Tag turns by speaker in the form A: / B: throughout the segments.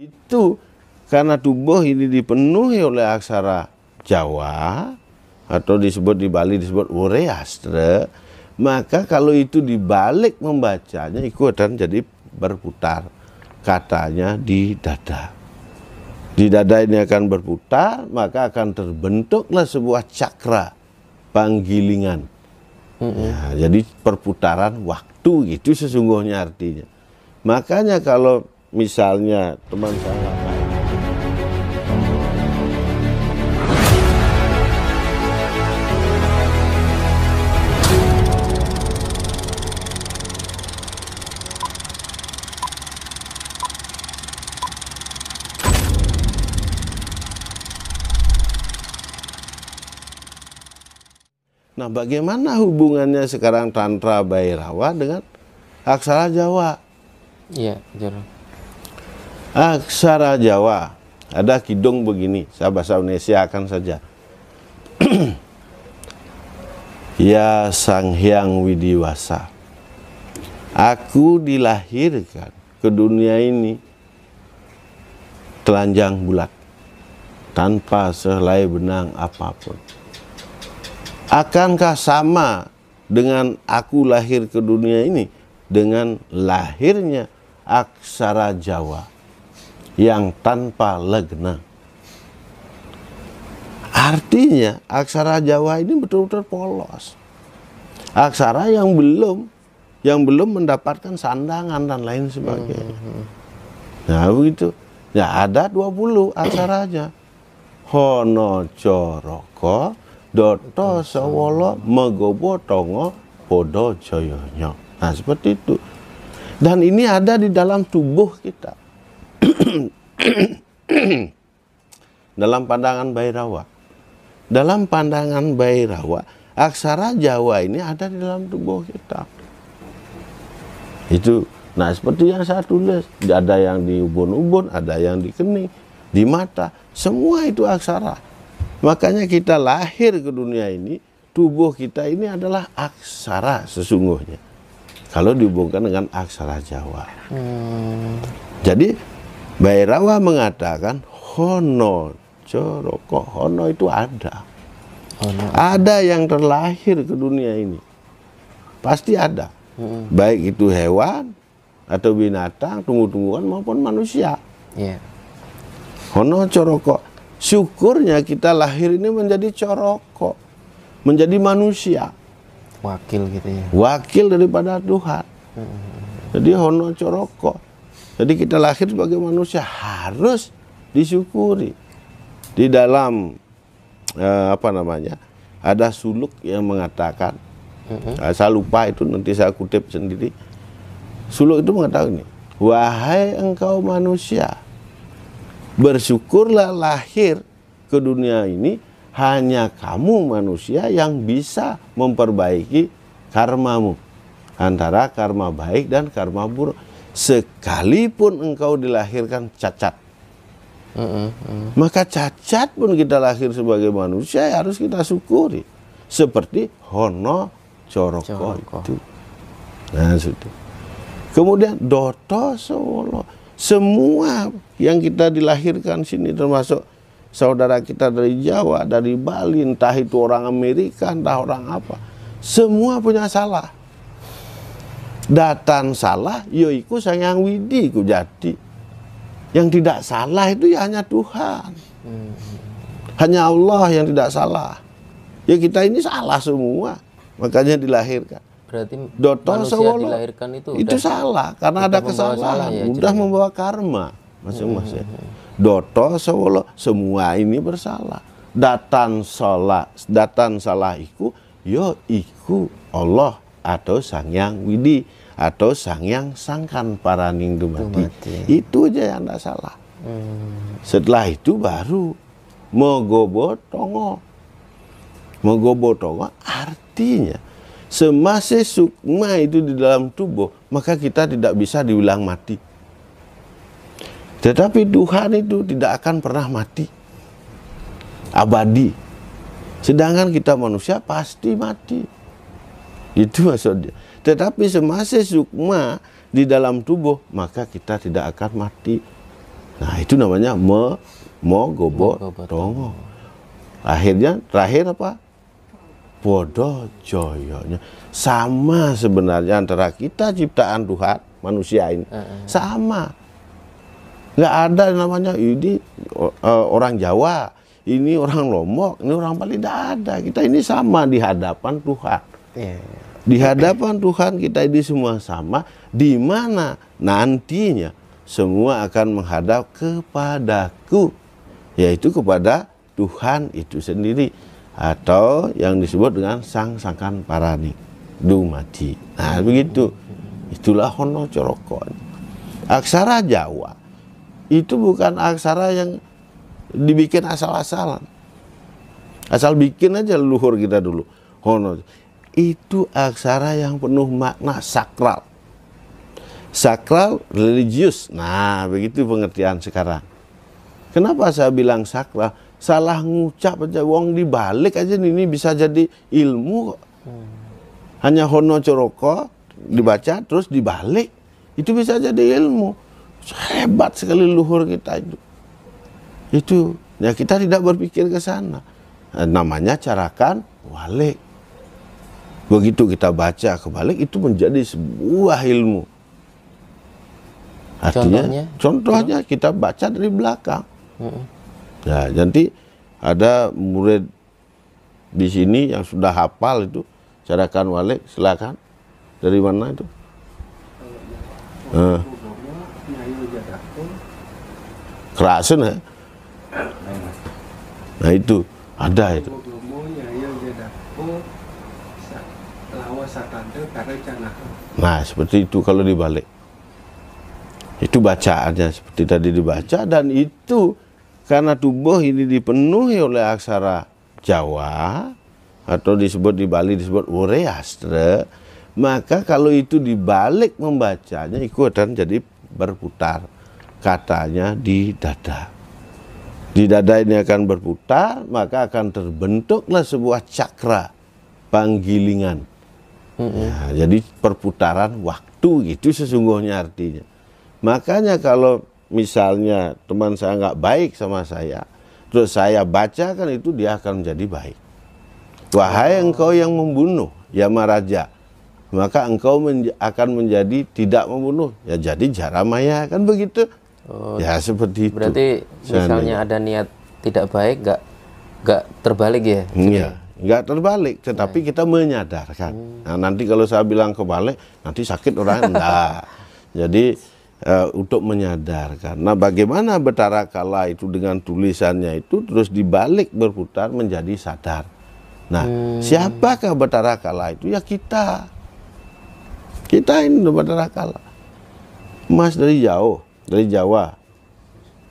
A: Itu karena tubuh ini dipenuhi oleh aksara Jawa atau disebut di Bali disebut ureastre, maka kalau itu dibalik membacanya ikutan jadi berputar katanya di dada. Di dada ini akan berputar, maka akan terbentuklah sebuah cakra panggilingan. Mm -hmm. ya, jadi perputaran waktu itu sesungguhnya artinya. Makanya kalau misalnya teman saya Nah, bagaimana hubungannya sekarang Tantra Bairawa dengan Aksara Jawa? Iya, Jero aksara Jawa ada kidung begini saya bahasa Indonesia akan saja ya sang hyang widiwasa aku dilahirkan ke dunia ini telanjang bulat tanpa sehelai benang apapun akankah sama dengan aku lahir ke dunia ini dengan lahirnya aksara Jawa yang tanpa legna. Artinya aksara Jawa ini betul-betul polos. Aksara yang belum yang belum mendapatkan sandangan dan lain sebagainya. Hmm, hmm, hmm. Nah, begitu. Ya ada 20 aksara aja. Hono coroko doto sewolo, megobo tongo podo joyonyo, Nah, seperti itu. Dan ini ada di dalam tubuh kita. dalam pandangan rawa Dalam pandangan rawa aksara Jawa ini ada di dalam tubuh kita. Itu, nah seperti yang saya tulis, ada yang di ubun-ubun, ada yang di kening, di mata, semua itu aksara. Makanya kita lahir ke dunia ini, tubuh kita ini adalah aksara sesungguhnya. Kalau dihubungkan dengan aksara Jawa. Hmm. Jadi Bairawa mengatakan hono coroko hono itu ada. Hono. Ada yang terlahir ke dunia ini. Pasti ada. Hmm. Baik itu hewan atau binatang, tunggu tungguan maupun manusia. Yeah. Hono coroko. Syukurnya kita lahir ini menjadi coroko. Menjadi manusia. Wakil gitu ya. Wakil daripada Tuhan. Hmm. Jadi hono coroko jadi kita lahir sebagai manusia harus disyukuri. Di dalam eh, apa namanya? Ada suluk yang mengatakan mm-hmm. saya lupa itu nanti saya kutip sendiri. Suluk itu mengatakan ini, wahai engkau manusia, bersyukurlah lahir ke dunia ini hanya kamu manusia yang bisa memperbaiki karmamu antara karma baik dan karma buruk sekalipun engkau dilahirkan cacat. Uh, uh, uh. Maka cacat pun kita lahir sebagai manusia ya harus kita syukuri. Seperti hono coroko, coroko. itu. Nah, itu. Kemudian doto solo. Semua yang kita dilahirkan sini termasuk saudara kita dari Jawa, dari Bali, entah itu orang Amerika, entah orang apa. Semua punya salah datan salah yo ya yoiku yang widi ku jadi yang tidak salah itu ya hanya Tuhan hmm. hanya Allah yang tidak salah ya kita ini salah semua makanya dilahirkan berarti Dotol manusia sewolo, dilahirkan itu itu udah, salah karena ada kesalahan sudah ya, membawa karma masing-masing hmm, hmm, Doto sewolo semua ini bersalah datan salah datan salah iku yo ya iku Allah atau sang yang widi atau sang yang sangkan para ningdu mati. mati. Itu aja yang tidak salah. Hmm. Setelah itu baru mogobotongo mogobotongo artinya semasa sukma itu di dalam tubuh maka kita tidak bisa diulang mati. Tetapi Tuhan itu tidak akan pernah mati. Abadi. Sedangkan kita manusia pasti mati. Itu maksudnya. Tetapi semasa sukma di dalam tubuh, maka kita tidak akan mati. Nah, itu namanya me, mo, gobo, Akhirnya, terakhir apa? Bodoh joyonya. Sama sebenarnya antara kita ciptaan Tuhan, manusia ini. Uh -uh. Sama. Nggak ada namanya ini uh, orang Jawa, ini orang Lombok, ini orang Bali. Tidak ada. Kita ini sama di hadapan Tuhan. Yeah. Di hadapan Tuhan kita ini semua sama, di mana nantinya semua akan menghadap kepadaku, yaitu kepada Tuhan itu sendiri atau yang disebut dengan sang sangkan parani dumati. Nah begitu, itulah hono corokon. Aksara Jawa itu bukan aksara yang dibikin asal-asalan. Asal bikin aja leluhur kita dulu. Hono itu aksara yang penuh makna sakral. Sakral religius. Nah, begitu pengertian sekarang. Kenapa saya bilang sakral? Salah ngucap aja, wong dibalik aja ini bisa jadi ilmu hmm. Hanya hono coroko dibaca terus dibalik. Itu bisa jadi ilmu. Hebat sekali luhur kita itu. Itu ya kita tidak berpikir ke sana. Namanya carakan walik. Begitu kita baca kebalik itu menjadi sebuah ilmu. Artinya, contohnya, contohnya kita baca dari belakang. Hmm. nanti ada murid di sini yang sudah hafal itu, carakan walik, silakan. Dari mana itu? Eh. Kerasan ya? Nah itu ada itu. Nah, seperti itu kalau dibalik. Itu bacaannya seperti tadi dibaca dan itu karena tubuh ini dipenuhi oleh aksara Jawa atau disebut di Bali disebut Wureastra, maka kalau itu dibalik membacanya ikutan jadi berputar katanya di dada. Di dada ini akan berputar, maka akan terbentuklah sebuah cakra panggilingan Mm-hmm. Ya, jadi perputaran waktu itu sesungguhnya artinya. Makanya kalau misalnya teman saya nggak baik sama saya, terus saya baca kan itu dia akan menjadi baik. Wahai oh. engkau yang membunuh, ya maraja, maka engkau menja akan menjadi tidak membunuh. Ya jadi jaramaya kan begitu. Oh, ya seperti berarti itu. Berarti misalnya Seandainya. ada niat tidak baik, nggak nggak terbalik ya? Iya nggak terbalik tetapi yeah. kita menyadarkan hmm. nah, nanti kalau saya bilang kebalik nanti sakit orang enggak jadi uh, untuk menyadarkan nah bagaimana betara kala itu dengan tulisannya itu terus dibalik berputar menjadi sadar nah hmm. siapakah betara kala itu ya kita kita ini betara kala mas dari jauh dari Jawa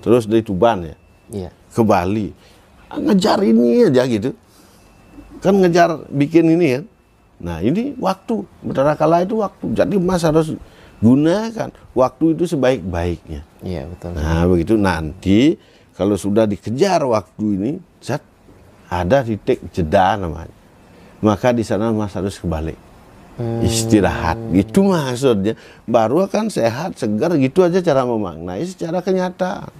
A: terus dari Tuban ya, ya. ke Bali ngejar ini aja gitu kan ngejar bikin ini ya, Nah ini waktu, kala itu waktu. Jadi Mas harus gunakan waktu itu sebaik-baiknya. Iya betul. Nah begitu nanti kalau sudah dikejar waktu ini, zat ada titik jeda namanya. Maka di sana Mas harus kebalik. Hmm. Istirahat, gitu maksudnya. Baru akan sehat, segar, gitu aja cara memaknai secara kenyataan.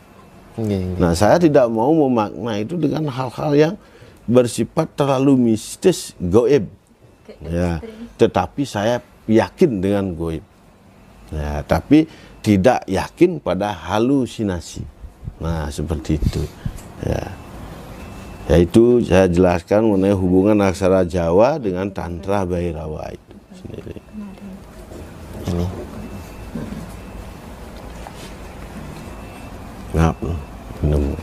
A: gini. Iya, iya. Nah saya tidak mau memaknai itu dengan hal-hal yang bersifat terlalu mistis goib. Ya, tetapi saya yakin dengan goib. Ya, tapi tidak yakin pada halusinasi. Nah, seperti itu. Ya. Yaitu saya jelaskan mengenai hubungan aksara Jawa dengan tantra Bhairawa itu sendiri. Ini. Nah, Maaf, minum.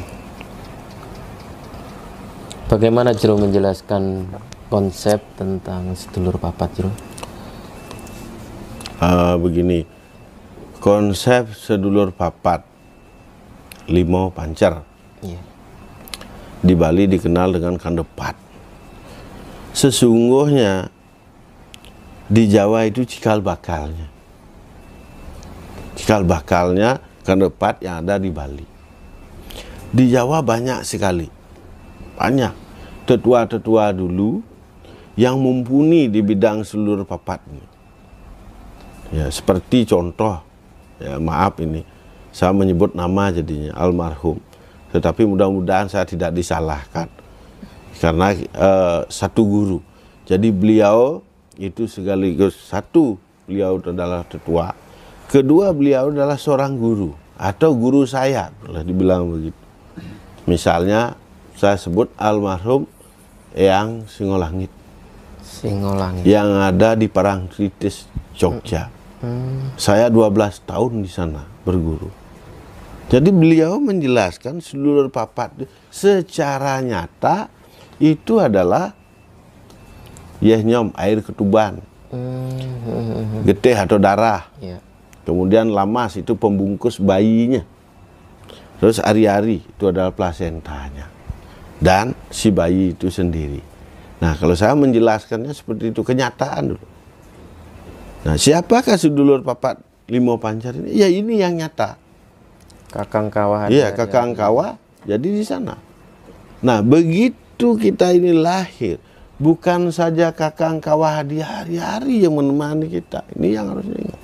A: Bagaimana Jero menjelaskan konsep tentang sedulur papat Jero? Uh, begini, konsep sedulur papat limo pancar Yeah. Di Bali dikenal dengan kandepat. Sesungguhnya di Jawa itu cikal bakalnya. Cikal bakalnya kandepat yang ada di Bali. Di Jawa banyak sekali. Banyak tetua-tetua dulu yang mumpuni di bidang seluruh papatnya. Ya, seperti contoh, ya maaf ini, saya menyebut nama jadinya almarhum, tetapi mudah-mudahan saya tidak disalahkan karena uh, satu guru. Jadi beliau itu sekaligus satu beliau adalah tetua, kedua beliau adalah seorang guru atau guru saya, boleh dibilang begitu. Misalnya saya sebut almarhum yang Singolangit. Singolangit. Yang ada di Parangtritis, Jogja. Hmm. Saya 12 tahun di sana berguru. Jadi beliau menjelaskan seluruh papat secara nyata itu adalah nyom air ketuban. Hmm. gede atau darah. Ya. Kemudian lamas itu pembungkus bayinya. Terus ari-ari itu adalah plasentanya dan si bayi itu sendiri. Nah, kalau saya menjelaskannya seperti itu kenyataan dulu. Nah, siapakah sedulur papa limo pancar ini? Ya ini yang nyata. Kakang kawah. Iya, Kakang ya. kawah. Jadi di sana. Nah, begitu kita ini lahir, bukan saja Kakang kawah di hari-hari yang menemani kita. Ini yang harus diingat.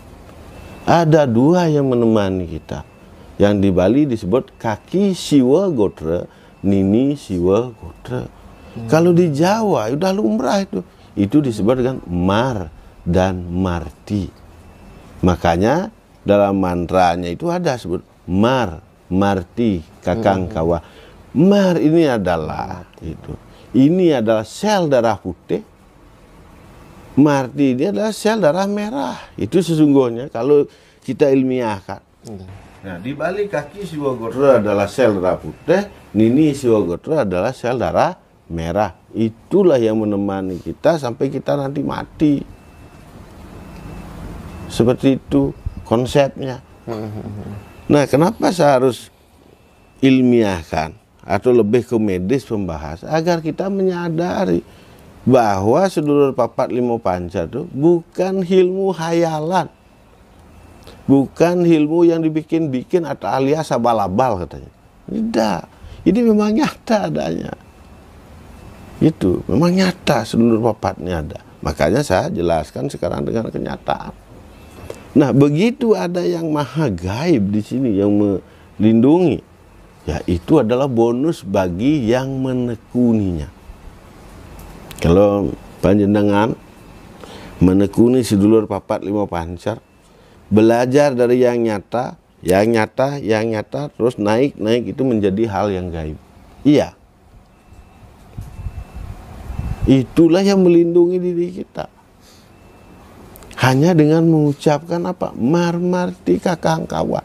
A: Ada dua yang menemani kita. Yang di Bali disebut kaki siwa gotre, nini, siwa, Kudra. Hmm. Kalau di Jawa udah lumrah itu. Itu disebut dengan mar dan marti. Makanya dalam mantranya itu ada sebut mar, marti, kakang hmm. kawa. Mar ini adalah itu. Ini adalah sel darah putih. Marti ini adalah sel darah merah. Itu sesungguhnya kalau kita ilmiahkan. Iya. Nah, di balik kaki Siwa Gordra adalah sel darah putih Nini Siwagotra adalah sel darah merah. Itulah yang menemani kita sampai kita nanti mati. Seperti itu konsepnya. Nah, kenapa saya harus ilmiahkan atau lebih ke medis pembahas agar kita menyadari bahwa sedulur papat lima panca itu bukan ilmu hayalan. Bukan ilmu yang dibikin-bikin atau alias abal-abal katanya. Tidak ini memang nyata adanya. Itu memang nyata seluruh papatnya ada. Makanya saya jelaskan sekarang dengan kenyataan. Nah, begitu ada yang maha gaib di sini yang melindungi, ya itu adalah bonus bagi yang menekuninya. Kalau panjenengan menekuni sedulur papat lima pancar, belajar dari yang nyata, yang nyata yang nyata terus naik naik itu menjadi hal yang gaib iya itulah yang melindungi diri kita hanya dengan mengucapkan apa marmarti kakang kawa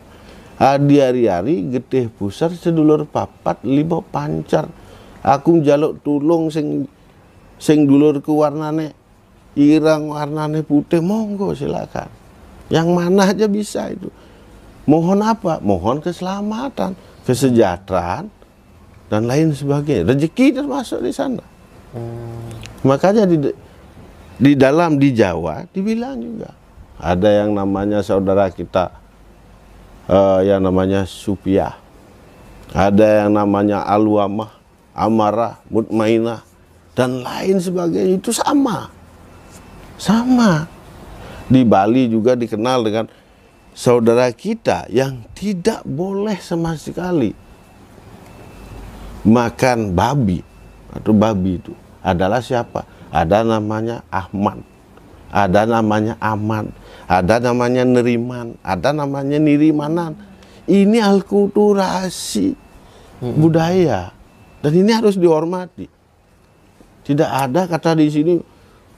A: hari hari getih pusar sedulur papat libo pancar aku jaluk tulung sing sing dulur ke warnane irang warnane putih monggo silakan yang mana aja bisa itu Mohon apa? Mohon keselamatan, kesejahteraan, dan lain sebagainya. Rezeki termasuk di sana. Hmm. Makanya di, di dalam di Jawa dibilang juga ada yang namanya saudara kita uh, yang namanya supiah, ada yang namanya alwamah, amarah, mutmainah dan lain sebagainya itu sama, sama. Di Bali juga dikenal dengan saudara kita yang tidak boleh sama sekali makan babi atau babi itu adalah siapa? Ada namanya Ahmad, ada namanya Ahmad, ada namanya Neriman, ada namanya Nirimanan. Ini alkulturasi hmm. budaya dan ini harus dihormati. Tidak ada kata di sini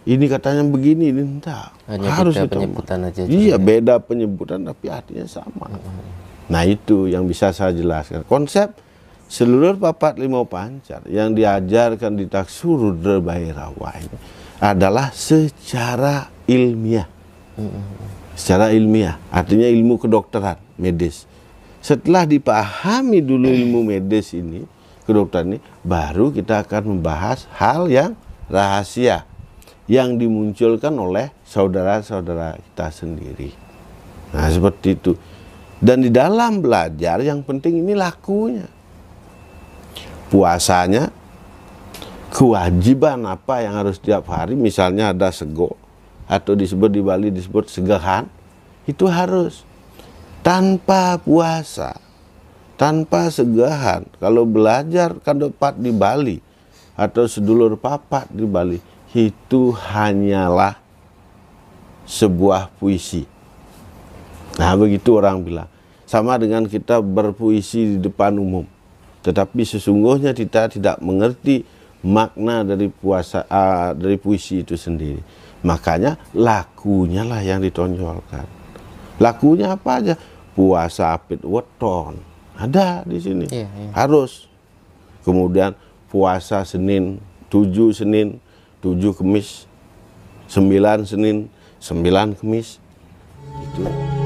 A: ini katanya begini ini enggak Hanya ah, harus beda penyebutan aja iya ya. beda penyebutan tapi artinya sama hmm. nah itu yang bisa saya jelaskan konsep seluruh papat limau pancar yang diajarkan di taksuru derbairawa ini adalah secara ilmiah hmm. secara ilmiah artinya ilmu kedokteran medis setelah dipahami dulu ilmu medis ini kedokteran ini baru kita akan membahas hal yang rahasia yang dimunculkan oleh saudara-saudara kita sendiri. Nah, seperti itu. Dan di dalam belajar yang penting ini lakunya. Puasanya kewajiban apa yang harus tiap hari misalnya ada sego atau disebut di Bali disebut segahan itu harus tanpa puasa tanpa segahan kalau belajar kan dapat di Bali atau sedulur papat di Bali itu hanyalah sebuah puisi. Nah, begitu orang bilang. Sama dengan kita berpuisi di depan umum. Tetapi sesungguhnya kita tidak mengerti makna dari puasa uh, dari puisi itu sendiri. Makanya lakunya lah yang ditonjolkan. Lakunya apa aja? Puasa apit weton. Ada di sini. Iya, iya. Harus. Kemudian puasa Senin, tujuh Senin, tujuh Kemis, sembilan Senin, sembilan Kemis. Gitu.